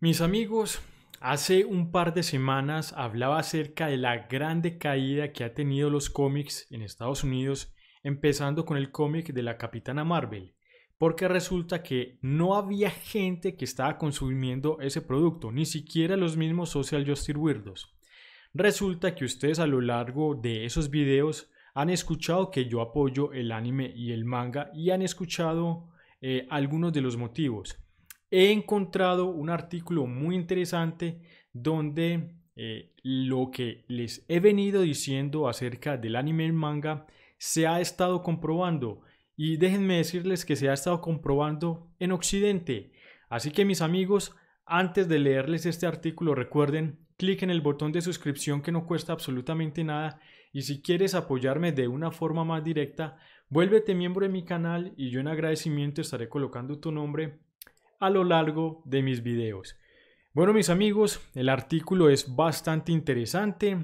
Mis amigos, hace un par de semanas hablaba acerca de la grande caída que ha tenido los cómics en Estados Unidos, empezando con el cómic de la Capitana Marvel, porque resulta que no había gente que estaba consumiendo ese producto, ni siquiera los mismos social justice weirdos. Resulta que ustedes a lo largo de esos videos han escuchado que yo apoyo el anime y el manga y han escuchado eh, algunos de los motivos he encontrado un artículo muy interesante donde eh, lo que les he venido diciendo acerca del anime y manga se ha estado comprobando. Y déjenme decirles que se ha estado comprobando en Occidente. Así que mis amigos, antes de leerles este artículo, recuerden, clic en el botón de suscripción que no cuesta absolutamente nada. Y si quieres apoyarme de una forma más directa, vuélvete miembro de mi canal y yo en agradecimiento estaré colocando tu nombre a lo largo de mis videos. Bueno mis amigos, el artículo es bastante interesante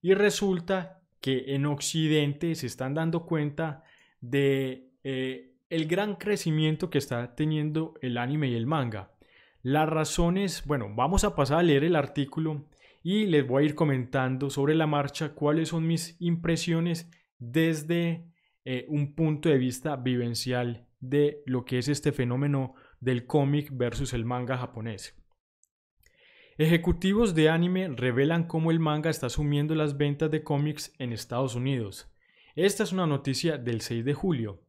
y resulta que en Occidente se están dando cuenta de eh, el gran crecimiento que está teniendo el anime y el manga. Las razones, bueno, vamos a pasar a leer el artículo y les voy a ir comentando sobre la marcha cuáles son mis impresiones desde eh, un punto de vista vivencial de lo que es este fenómeno del cómic versus el manga japonés. Ejecutivos de anime revelan cómo el manga está asumiendo las ventas de cómics en Estados Unidos. Esta es una noticia del 6 de julio.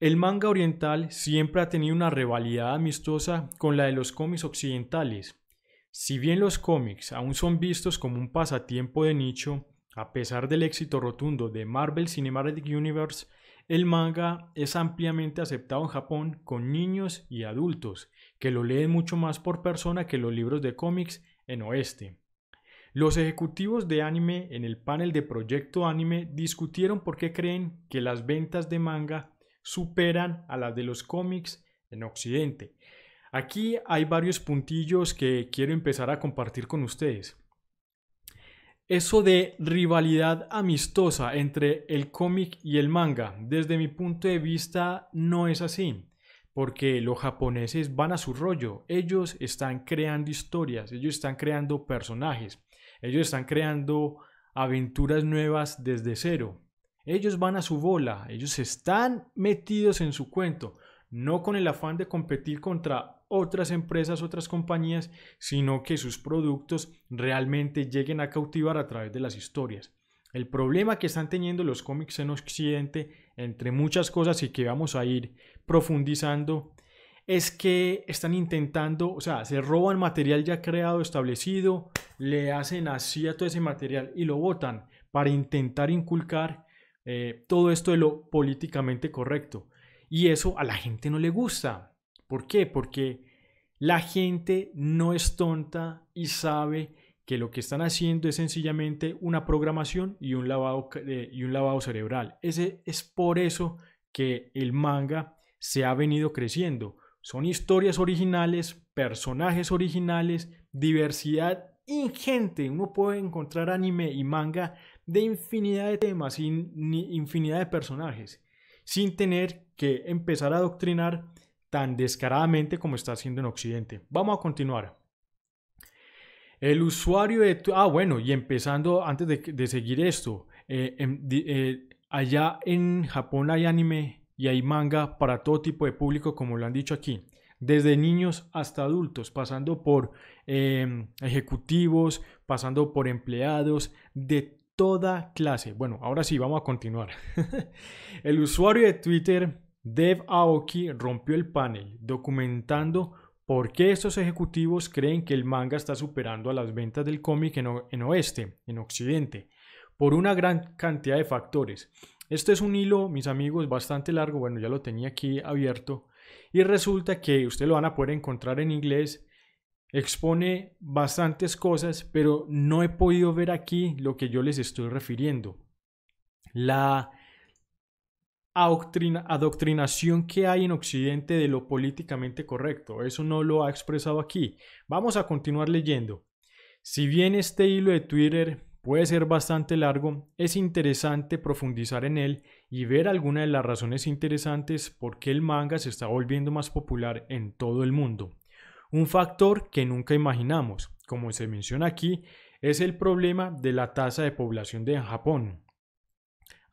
El manga oriental siempre ha tenido una rivalidad amistosa con la de los cómics occidentales. Si bien los cómics aún son vistos como un pasatiempo de nicho, a pesar del éxito rotundo de Marvel Cinematic Universe, el manga es ampliamente aceptado en Japón con niños y adultos, que lo leen mucho más por persona que los libros de cómics en Oeste. Los ejecutivos de anime en el panel de Proyecto Anime discutieron por qué creen que las ventas de manga superan a las de los cómics en Occidente. Aquí hay varios puntillos que quiero empezar a compartir con ustedes eso de rivalidad amistosa entre el cómic y el manga, desde mi punto de vista no es así, porque los japoneses van a su rollo, ellos están creando historias, ellos están creando personajes, ellos están creando aventuras nuevas desde cero, ellos van a su bola, ellos están metidos en su cuento, no con el afán de competir contra otras empresas, otras compañías, sino que sus productos realmente lleguen a cautivar a través de las historias. El problema que están teniendo los cómics en Occidente, entre muchas cosas y que vamos a ir profundizando, es que están intentando, o sea, se roban material ya creado, establecido, le hacen así a todo ese material y lo botan para intentar inculcar eh, todo esto de lo políticamente correcto. Y eso a la gente no le gusta. ¿Por qué? Porque la gente no es tonta y sabe que lo que están haciendo es sencillamente una programación y un lavado, eh, y un lavado cerebral. Ese es por eso que el manga se ha venido creciendo. Son historias originales, personajes originales, diversidad ingente. Uno puede encontrar anime y manga de infinidad de temas, infinidad de personajes, sin tener que empezar a adoctrinar tan descaradamente como está haciendo en Occidente. Vamos a continuar. El usuario de... Ah, bueno, y empezando antes de, seguir esto, eh, em, eh, allá en Japón hay anime y hay manga para todo tipo de público, como lo han dicho aquí, desde niños hasta adultos, pasando por em, ejecutivos, pasando por empleados, de toda clase. Bueno, ahora sí, vamos a continuar. El usuario de Twitter Dev Aoki rompió el panel, documentando por qué estos ejecutivos creen que el manga está superando a las ventas del cómic en, oeste, en occidente, por una gran cantidad de factores. Este es un hilo, mis amigos, bastante largo, bueno, ya lo tenía aquí abierto, y resulta que usted lo van a poder encontrar en inglés, expone bastantes cosas, pero no he podido ver aquí lo que yo les estoy refiriendo. La adoctrinación que hay en Occidente de lo políticamente correcto. Eso no lo ha expresado aquí. Vamos a continuar leyendo. Si bien este hilo de Twitter puede ser bastante largo, es interesante profundizar en él y ver algunas de las razones interesantes por qué el manga se está volviendo más popular en todo el mundo. Un factor que nunca imaginamos, como se menciona aquí, es el problema de la tasa de población de Japón,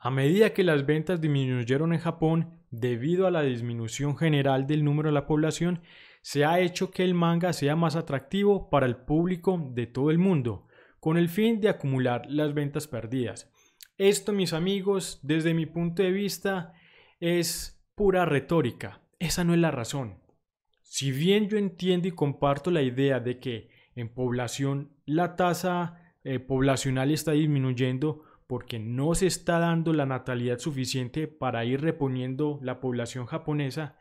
a medida que las ventas disminuyeron en Japón debido a la disminución general del número de la población, se ha hecho que el manga sea más atractivo para el público de todo el mundo, con el fin de acumular las ventas perdidas. Esto, mis amigos, desde mi punto de vista, es pura retórica. Esa no es la razón. Si bien yo entiendo y comparto la idea de que en población la tasa eh, poblacional está disminuyendo, porque no se está dando la natalidad suficiente para ir reponiendo la población japonesa,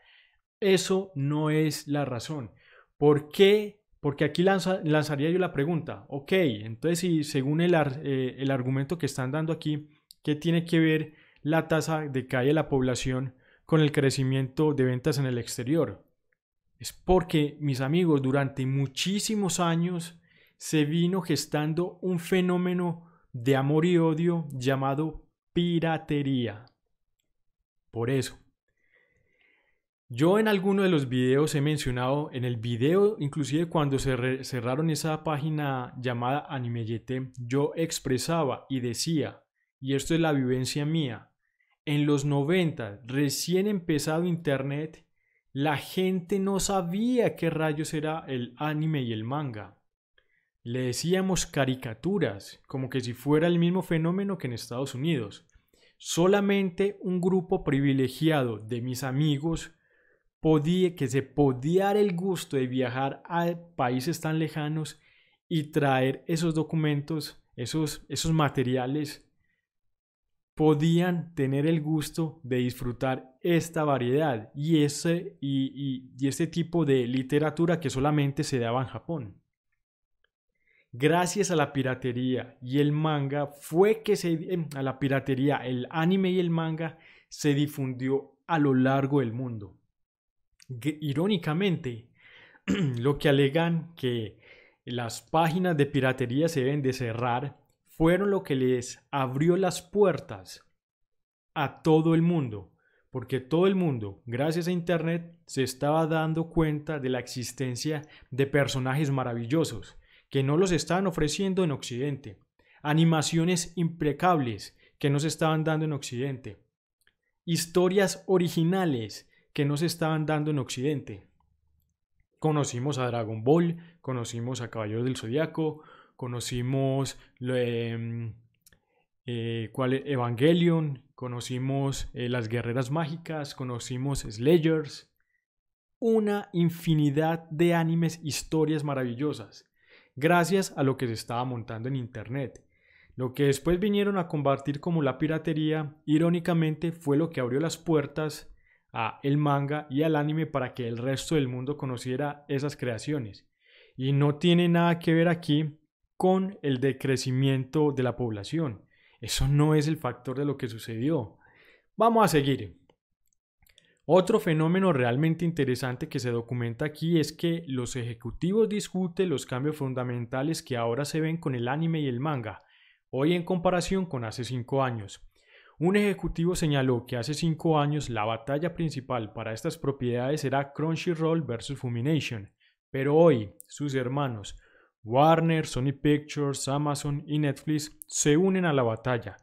eso no es la razón. ¿Por qué? Porque aquí lanzaría yo la pregunta, ok, entonces si según el, eh, el argumento que están dando aquí, ¿qué tiene que ver la tasa de caída de la población con el crecimiento de ventas en el exterior? Es porque, mis amigos, durante muchísimos años se vino gestando un fenómeno de amor y odio llamado piratería. Por eso, yo en alguno de los videos he mencionado, en el video inclusive cuando se cerraron esa página llamada animellete, yo expresaba y decía, y esto es la vivencia mía, en los 90, recién empezado Internet, la gente no sabía qué rayos era el anime y el manga. Le decíamos caricaturas, como que si fuera el mismo fenómeno que en Estados Unidos. Solamente un grupo privilegiado de mis amigos podía, que se podía dar el gusto de viajar a países tan lejanos y traer esos documentos, esos, esos materiales, podían tener el gusto de disfrutar esta variedad y, ese, y, y, y este tipo de literatura que solamente se daba en Japón gracias a la piratería y el manga fue que se eh, a la piratería, el anime y el manga se difundió a lo largo del mundo. irónicamente, lo que alegan que las páginas de piratería se deben de cerrar fueron lo que les abrió las puertas a todo el mundo, porque todo el mundo, gracias a Internet, se estaba dando cuenta de la existencia de personajes maravillosos que no los estaban ofreciendo en Occidente, animaciones imprecables que no se estaban dando en Occidente, historias originales que no se estaban dando en Occidente. Conocimos a Dragon Ball, conocimos a Caballeros del Zodiaco, conocimos em, eh, ¿cuál Evangelion, conocimos eh, las Guerreras Mágicas, conocimos Slayers, una infinidad de animes, historias maravillosas gracias a lo que se estaba montando en Internet. Lo que después vinieron a combatir como la piratería, irónicamente, fue lo que abrió las puertas a el manga y al anime para que el resto del mundo conociera esas creaciones. Y no tiene nada que ver aquí con el decrecimiento de la población. Eso no es el factor de lo que sucedió. Vamos a seguir. Otro fenómeno realmente interesante que se documenta aquí es que los ejecutivos discuten los cambios fundamentales que ahora se ven con el anime y el manga, hoy en comparación con hace 5 años. Un ejecutivo señaló que hace 5 años la batalla principal para estas propiedades era Crunchyroll versus Fumination, pero hoy sus hermanos Warner, Sony Pictures, Amazon y Netflix se unen a la batalla.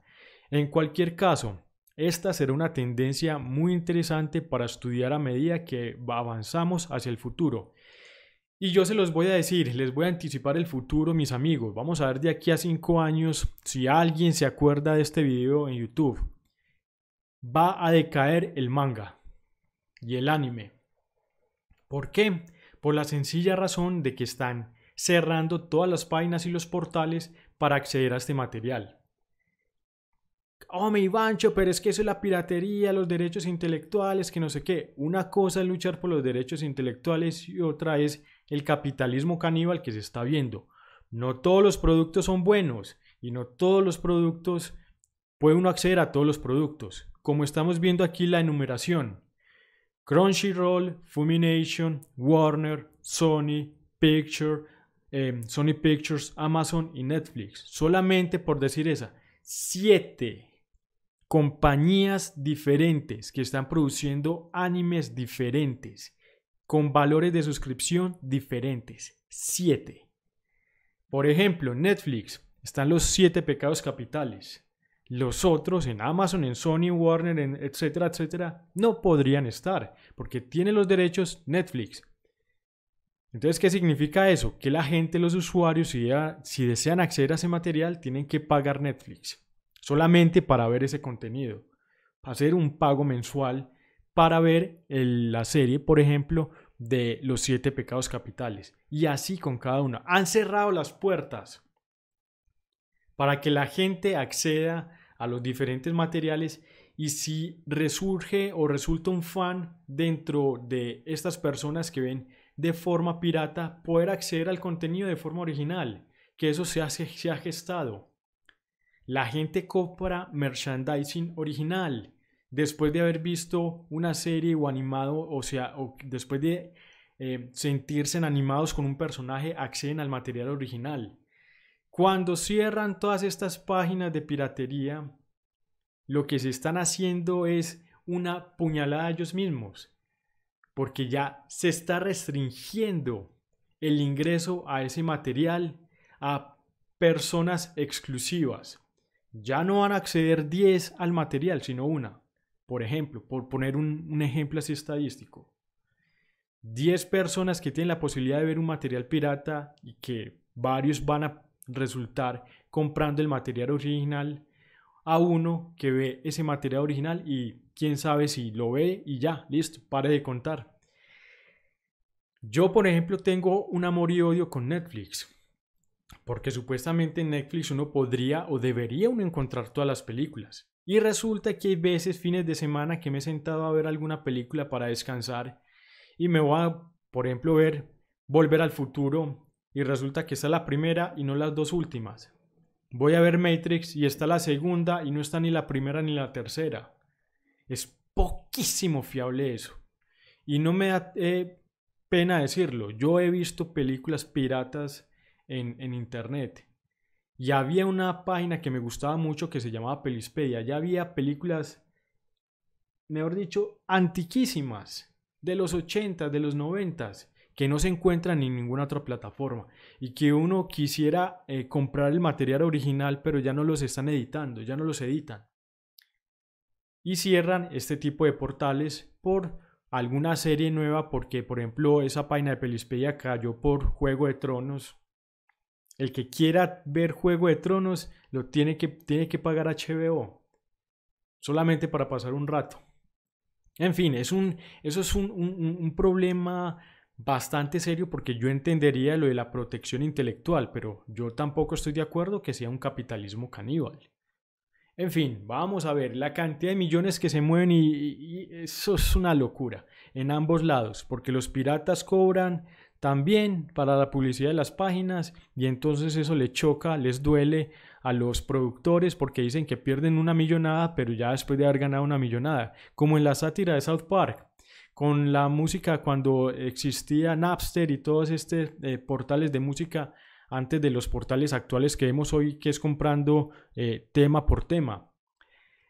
En cualquier caso, esta será una tendencia muy interesante para estudiar a medida que avanzamos hacia el futuro. Y yo se los voy a decir, les voy a anticipar el futuro, mis amigos. Vamos a ver de aquí a 5 años si alguien se acuerda de este video en YouTube. Va a decaer el manga y el anime. ¿Por qué? Por la sencilla razón de que están cerrando todas las páginas y los portales para acceder a este material oh mi bancho pero es que eso es la piratería, los derechos intelectuales, que no sé qué. Una cosa es luchar por los derechos intelectuales y otra es el capitalismo caníbal que se está viendo. No todos los productos son buenos y no todos los productos puede uno acceder a todos los productos. Como estamos viendo aquí la enumeración. Crunchyroll, Fumination, Warner, Sony, Picture, eh, Sony Pictures, Amazon y Netflix. Solamente por decir esa siete compañías diferentes que están produciendo animes diferentes, con valores de suscripción diferentes. Siete. Por ejemplo, Netflix están los siete pecados capitales. Los otros en Amazon, en Sony, Warner, etcétera, etcétera, no podrían estar porque tiene los derechos Netflix, entonces, ¿qué significa eso? Que la gente, los usuarios, si, desean acceder a ese material, tienen que pagar Netflix solamente para ver ese contenido. Hacer un pago mensual para ver la serie, por ejemplo, de los siete pecados capitales. Y así con cada una. Han cerrado las puertas para que la gente acceda a los diferentes materiales y si resurge o resulta un fan dentro de estas personas que ven de forma pirata poder acceder al contenido de forma original, que eso se, ha gestado. La gente compra merchandising original después de haber visto una serie o animado, o sea, después de eh, sentirse animados con un personaje, acceden al material original. Cuando cierran todas estas páginas de piratería, lo que se están haciendo es una puñalada a ellos mismos porque ya se está restringiendo el ingreso a ese material a personas exclusivas. Ya no van a acceder 10 al material, sino una. Por ejemplo, por poner un, ejemplo así estadístico. 10 personas que tienen la posibilidad de ver un material pirata y que varios van a resultar comprando el material original a uno que ve ese material original y quién sabe si lo ve y ya, listo, pare de contar. Yo, por ejemplo, tengo un amor y odio con Netflix, porque supuestamente en Netflix uno podría o debería uno encontrar todas las películas. Y resulta que hay veces, fines de semana, que me he sentado a ver alguna película para descansar y me voy a, por ejemplo, ver Volver al Futuro y resulta que esa es la primera y no las dos últimas. Voy a ver Matrix y está la segunda y no está ni la primera ni la tercera. Es poquísimo fiable eso. Y no me da eh, pena decirlo. Yo he visto películas piratas en, en internet. Y había una página que me gustaba mucho que se llamaba Pelispedia. Ya había películas, mejor dicho, antiquísimas, de los 80, de los 90 que no se encuentran en ninguna otra plataforma y que uno quisiera eh, comprar el material original, pero ya no los están editando, ya no los editan. Y cierran este tipo de portales por alguna serie nueva, porque por ejemplo esa página de Pelispedia cayó por Juego de Tronos. El que quiera ver Juego de Tronos lo tiene que, tiene que pagar HBO solamente para pasar un rato. En fin, es un, eso es un, un problema bastante serio porque yo entendería lo de la protección intelectual, pero yo tampoco estoy de acuerdo que sea un capitalismo caníbal. En fin, vamos a ver, la cantidad de millones que se mueven y, eso es una locura en ambos lados, porque los piratas cobran también para la publicidad de las páginas y entonces eso le choca, les duele a los productores porque dicen que pierden una millonada, pero ya después de haber ganado una millonada, como en la sátira de South Park, con la música cuando existía Napster y todos estos eh, portales de música antes de los portales actuales que vemos hoy, que es comprando eh, tema por tema.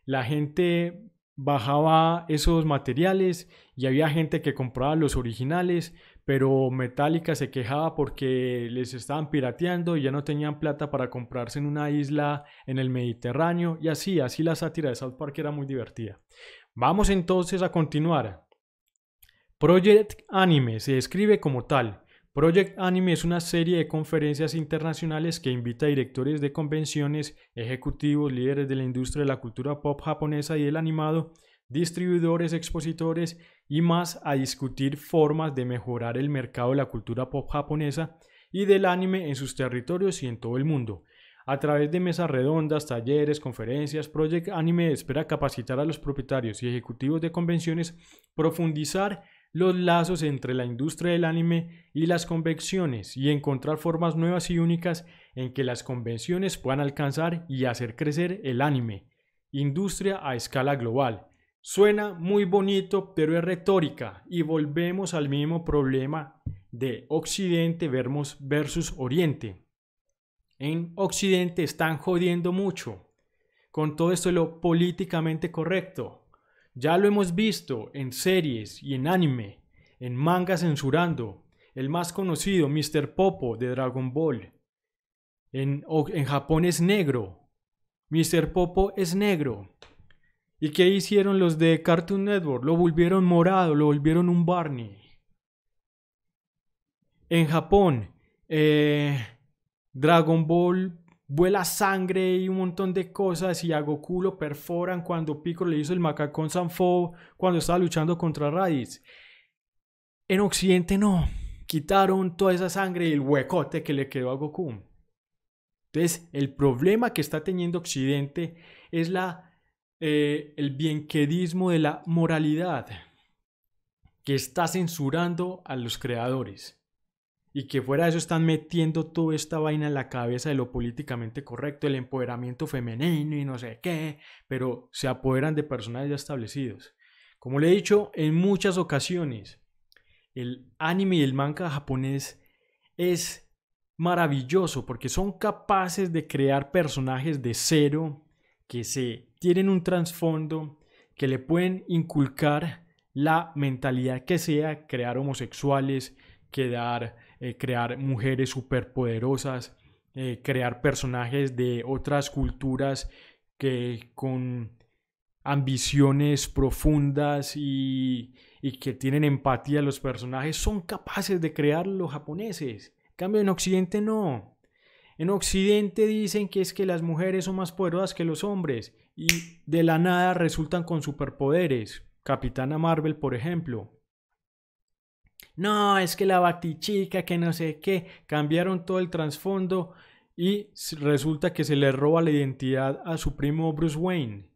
La gente bajaba esos materiales y había gente que compraba los originales, pero Metallica se quejaba porque les estaban pirateando y ya no tenían plata para comprarse en una isla en el Mediterráneo y así, así la sátira de South Park era muy divertida. Vamos entonces a continuar Project Anime se describe como tal. Project Anime es una serie de conferencias internacionales que invita a directores de convenciones, ejecutivos, líderes de la industria de la cultura pop japonesa y el animado, distribuidores, expositores y más a discutir formas de mejorar el mercado de la cultura pop japonesa y del anime en sus territorios y en todo el mundo. A través de mesas redondas, talleres, conferencias, Project Anime espera capacitar a los propietarios y ejecutivos de convenciones, profundizar los lazos entre la industria del anime y las convenciones y encontrar formas nuevas y únicas en que las convenciones puedan alcanzar y hacer crecer el anime. Industria a escala global. Suena muy bonito, pero es retórica y volvemos al mismo problema de Occidente versus Oriente. En Occidente están jodiendo mucho con todo esto lo políticamente correcto ya lo hemos visto en series y en anime, en manga censurando, el más conocido Mr. Popo de Dragon Ball. En, Japón es negro. Mr. Popo es negro. ¿Y qué hicieron los de Cartoon Network? Lo volvieron morado, lo volvieron un Barney. En Japón, eh, Dragon Ball vuela sangre y un montón de cosas y a Goku lo perforan cuando Piccolo le hizo el macacón Sanfo cuando estaba luchando contra Raditz. En Occidente no, quitaron toda esa sangre y el huecote que le quedó a Goku. Entonces, el problema que está teniendo Occidente es la, eh, el bienquedismo de la moralidad que está censurando a los creadores y que fuera de eso están metiendo toda esta vaina en la cabeza de lo políticamente correcto, el empoderamiento femenino y no sé qué, pero se apoderan de personajes ya establecidos. Como le he dicho en muchas ocasiones, el anime y el manga japonés es maravilloso porque son capaces de crear personajes de cero que se tienen un trasfondo que le pueden inculcar la mentalidad que sea, crear homosexuales, quedar eh, crear mujeres superpoderosas, eh, crear personajes de otras culturas que con ambiciones profundas y, y que tienen empatía los personajes son capaces de crear los japoneses. En cambio, en Occidente no. En Occidente dicen que es que las mujeres son más poderosas que los hombres y de la nada resultan con superpoderes. Capitana Marvel, por ejemplo no, es que la batichica, que no sé qué, cambiaron todo el trasfondo y resulta que se le roba la identidad a su primo Bruce Wayne.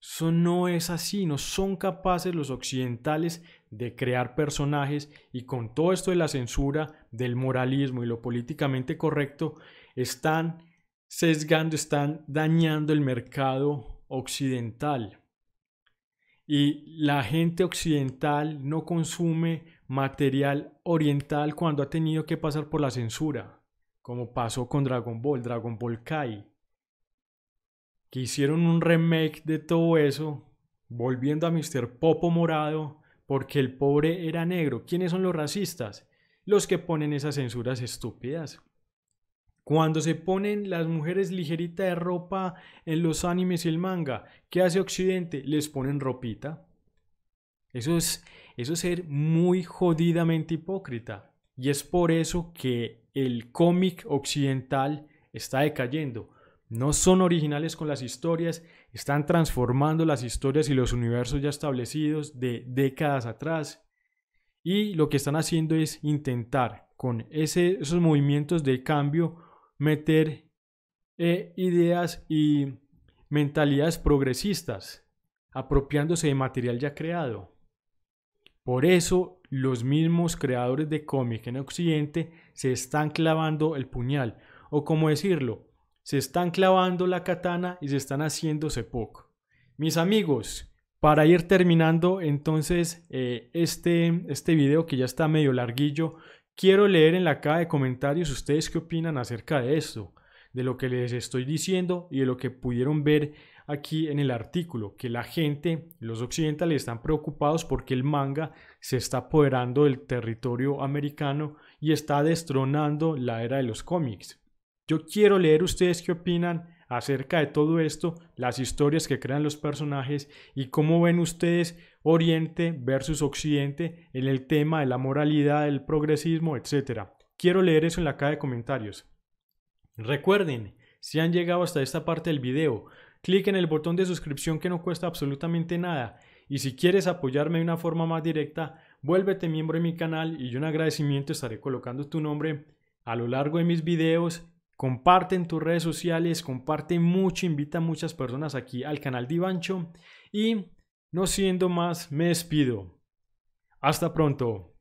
Eso no es así, no son capaces los occidentales de crear personajes y con todo esto de la censura, del moralismo y lo políticamente correcto, están sesgando, están dañando el mercado occidental. Y la gente occidental no consume material oriental cuando ha tenido que pasar por la censura, como pasó con Dragon Ball, Dragon Ball Kai, que hicieron un remake de todo eso, volviendo a Mr. Popo Morado, porque el pobre era negro. ¿Quiénes son los racistas? Los que ponen esas censuras estúpidas. Cuando se ponen las mujeres ligeritas de ropa en los animes y el manga, ¿qué hace Occidente? Les ponen ropita. Eso es, eso es ser muy jodidamente hipócrita. Y es por eso que el cómic occidental está decayendo. No son originales con las historias, están transformando las historias y los universos ya establecidos de décadas atrás. Y lo que están haciendo es intentar con esos movimientos de cambio meter eh, ideas y mentalidades progresistas, apropiándose de material ya creado. Por eso los mismos creadores de cómic en Occidente se están clavando el puñal, o como decirlo, se están clavando la katana y se están haciéndose poco. Mis amigos, para ir terminando entonces eh, este, este video que ya está medio larguillo, quiero leer en la caja de comentarios ustedes qué opinan acerca de esto, de lo que les estoy diciendo y de lo que pudieron ver aquí en el artículo, que la gente, los occidentales, están preocupados porque el manga se está apoderando del territorio americano y está destronando la era de los cómics. Yo quiero leer ustedes qué opinan acerca de todo esto, las historias que crean los personajes y cómo ven ustedes Oriente versus Occidente en el tema de la moralidad, el progresismo, etcétera. Quiero leer eso en la caja de comentarios. Recuerden, si han llegado hasta esta parte del video, clic en el botón de suscripción que no cuesta absolutamente nada. Y si quieres apoyarme de una forma más directa, vuélvete miembro de mi canal y yo en agradecimiento estaré colocando tu nombre a lo largo de mis videos. Comparte en tus redes sociales, comparte mucho, invita a muchas personas aquí al canal Divancho. Y no siendo más, me despido. Hasta pronto.